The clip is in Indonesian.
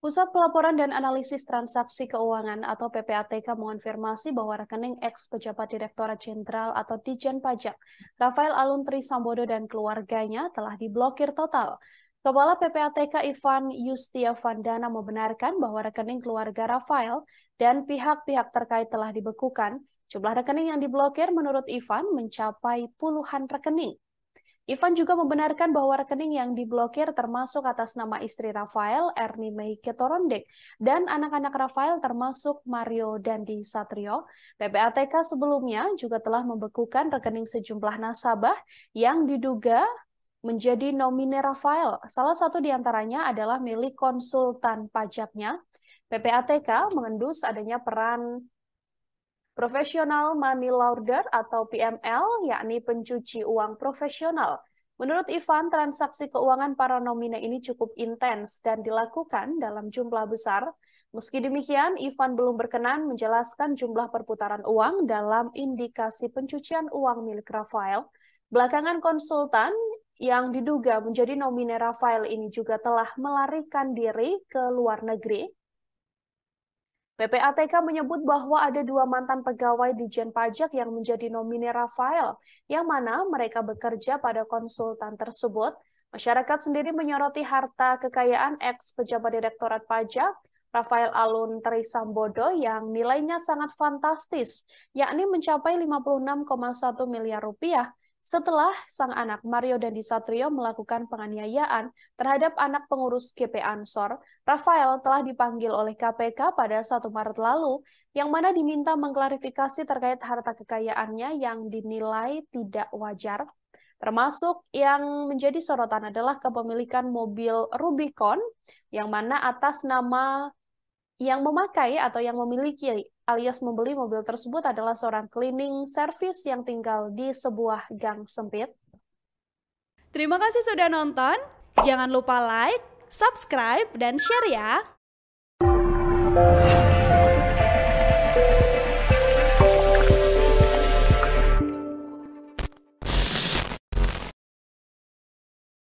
Pusat Pelaporan dan Analisis Transaksi Keuangan atau PPATK mengonfirmasi bahwa rekening ex pejabat Direktorat Jenderal atau Dijen Pajak Rafael Aluntri Sambodo dan keluarganya telah diblokir total. Kepala PPATK Ivan Yustia Vandana membenarkan bahwa rekening keluarga Rafael dan pihak-pihak terkait telah dibekukan. Jumlah rekening yang diblokir menurut Ivan mencapai puluhan rekening. Ivan juga membenarkan bahwa rekening yang diblokir termasuk atas nama istri Rafael, Ernie Meike Torondek, dan anak-anak Rafael termasuk Mario Dandi Satrio. PPATK sebelumnya juga telah membekukan rekening sejumlah nasabah yang diduga menjadi nomine Rafael. Salah satu diantaranya adalah milik konsultan pajaknya. PPATK mengendus adanya peran Profesional Money Lauder atau PML, yakni pencuci uang profesional. Menurut Ivan, transaksi keuangan para nomina ini cukup intens dan dilakukan dalam jumlah besar. Meski demikian, Ivan belum berkenan menjelaskan jumlah perputaran uang dalam indikasi pencucian uang milik Rafael. Belakangan konsultan yang diduga menjadi nomine Rafael ini juga telah melarikan diri ke luar negeri PPATK menyebut bahwa ada dua mantan pegawai di Jen Pajak yang menjadi nomine Rafael, yang mana mereka bekerja pada konsultan tersebut. Masyarakat sendiri menyoroti harta kekayaan ex pejabat Direktorat Pajak, Rafael Alun Trisambodo yang nilainya sangat fantastis, yakni mencapai 56,1 miliar rupiah setelah sang anak Mario Dandi Satrio melakukan penganiayaan terhadap anak pengurus GP Ansor, Rafael telah dipanggil oleh KPK pada 1 Maret lalu, yang mana diminta mengklarifikasi terkait harta kekayaannya yang dinilai tidak wajar, termasuk yang menjadi sorotan adalah kepemilikan mobil Rubicon, yang mana atas nama yang memakai atau yang memiliki alias membeli mobil tersebut adalah seorang cleaning service yang tinggal di sebuah gang sempit. Terima kasih sudah nonton. Jangan lupa like, subscribe, dan share ya.